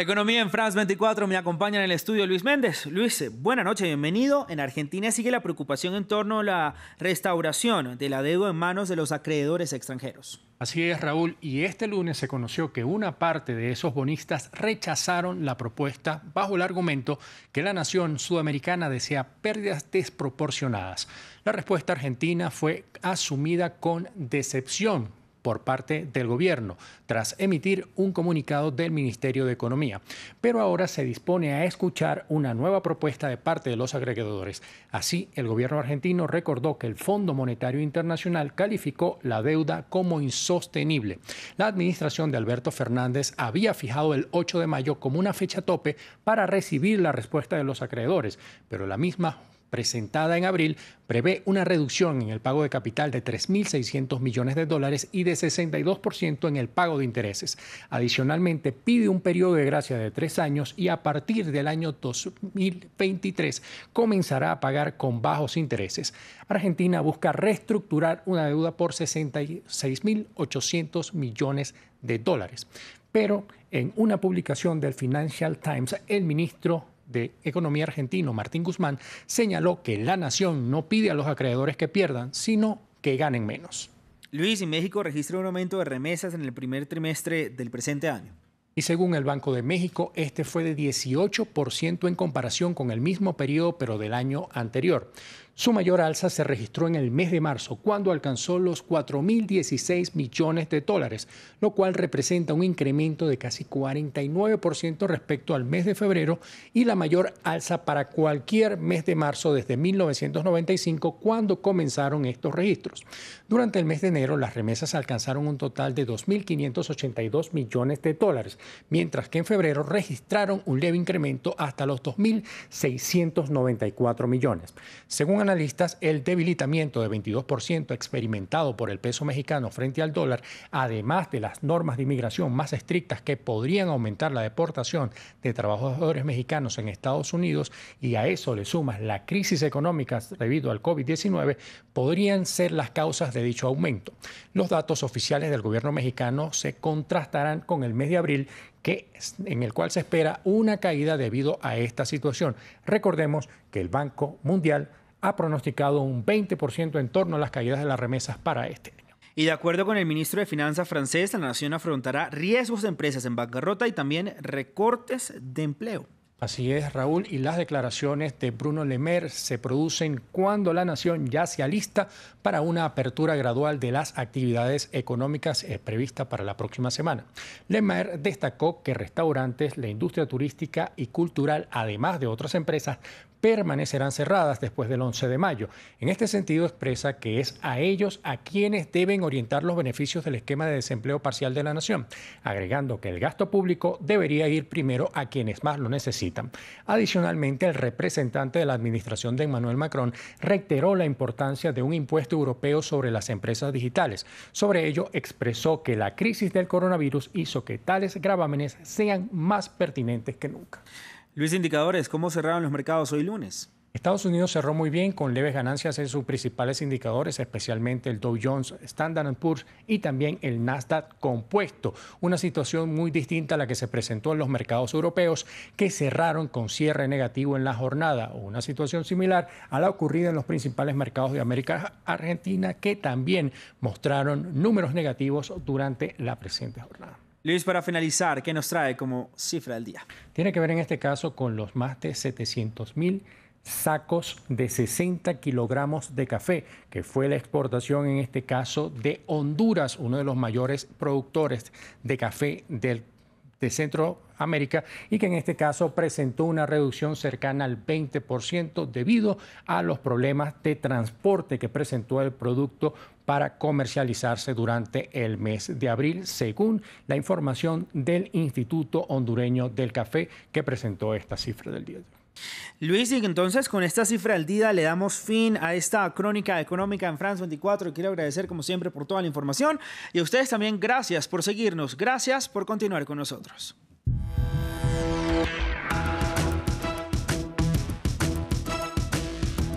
Economía en France 24 me acompaña en el estudio Luis Méndez. Luis, buena noche, bienvenido. En Argentina sigue la preocupación en torno a la restauración de la deuda en manos de los acreedores extranjeros. Así es, Raúl, y este lunes se conoció que una parte de esos bonistas rechazaron la propuesta bajo el argumento que la nación sudamericana desea pérdidas desproporcionadas. La respuesta argentina fue asumida con decepción por parte del gobierno, tras emitir un comunicado del Ministerio de Economía. Pero ahora se dispone a escuchar una nueva propuesta de parte de los acreedores. Así, el gobierno argentino recordó que el Fondo Monetario Internacional calificó la deuda como insostenible. La administración de Alberto Fernández había fijado el 8 de mayo como una fecha tope para recibir la respuesta de los acreedores, pero la misma presentada en abril prevé una reducción en el pago de capital de 3.600 millones de dólares y de 62% en el pago de intereses. Adicionalmente, pide un periodo de gracia de tres años y a partir del año 2023 comenzará a pagar con bajos intereses. Argentina busca reestructurar una deuda por 66.800 millones de dólares. Pero en una publicación del Financial Times, el ministro de Economía argentino, Martín Guzmán, señaló que la nación no pide a los acreedores que pierdan, sino que ganen menos. Luis, y México registra un aumento de remesas en el primer trimestre del presente año. Y según el Banco de México, este fue de 18% en comparación con el mismo periodo, pero del año anterior. Su mayor alza se registró en el mes de marzo, cuando alcanzó los 4.016 millones de dólares, lo cual representa un incremento de casi 49% respecto al mes de febrero y la mayor alza para cualquier mes de marzo desde 1995, cuando comenzaron estos registros. Durante el mes de enero, las remesas alcanzaron un total de 2.582 millones de dólares, mientras que en febrero registraron un leve incremento hasta los 2.694 millones. Según analistas, el debilitamiento de 22% experimentado por el peso mexicano frente al dólar, además de las normas de inmigración más estrictas que podrían aumentar la deportación de trabajadores mexicanos en Estados Unidos, y a eso le sumas la crisis económica debido al COVID-19, podrían ser las causas de dicho aumento. Los datos oficiales del gobierno mexicano se contrastarán con el mes de abril, que, en el cual se espera una caída debido a esta situación. Recordemos que el Banco Mundial ha pronosticado un 20% en torno a las caídas de las remesas para este año. Y de acuerdo con el ministro de Finanzas francés, la nación afrontará riesgos de empresas en bancarrota y también recortes de empleo. Así es, Raúl, y las declaraciones de Bruno Lemer se producen cuando la nación ya se alista para una apertura gradual de las actividades económicas eh, prevista para la próxima semana. Lemer destacó que restaurantes, la industria turística y cultural, además de otras empresas, permanecerán cerradas después del 11 de mayo. En este sentido, expresa que es a ellos a quienes deben orientar los beneficios del esquema de desempleo parcial de la nación, agregando que el gasto público debería ir primero a quienes más lo necesitan. Adicionalmente, el representante de la administración de Emmanuel Macron reiteró la importancia de un impuesto europeo sobre las empresas digitales. Sobre ello, expresó que la crisis del coronavirus hizo que tales gravámenes sean más pertinentes que nunca. Luis Indicadores, ¿cómo cerraron los mercados hoy lunes? Estados Unidos cerró muy bien con leves ganancias en sus principales indicadores, especialmente el Dow Jones, Standard Poor's y también el Nasdaq compuesto. Una situación muy distinta a la que se presentó en los mercados europeos que cerraron con cierre negativo en la jornada, una situación similar a la ocurrida en los principales mercados de América Argentina que también mostraron números negativos durante la presente jornada. Luis, para finalizar, ¿qué nos trae como cifra del día? Tiene que ver en este caso con los más de 700 mil sacos de 60 kilogramos de café, que fue la exportación en este caso de Honduras, uno de los mayores productores de café del, de Centro América y que en este caso presentó una reducción cercana al 20% debido a los problemas de transporte que presentó el producto para comercializarse durante el mes de abril, según la información del Instituto Hondureño del Café que presentó esta cifra del día Luis, y entonces con esta cifra del día le damos fin a esta crónica económica en France 24. Quiero agradecer como siempre por toda la información y a ustedes también gracias por seguirnos, gracias por continuar con nosotros.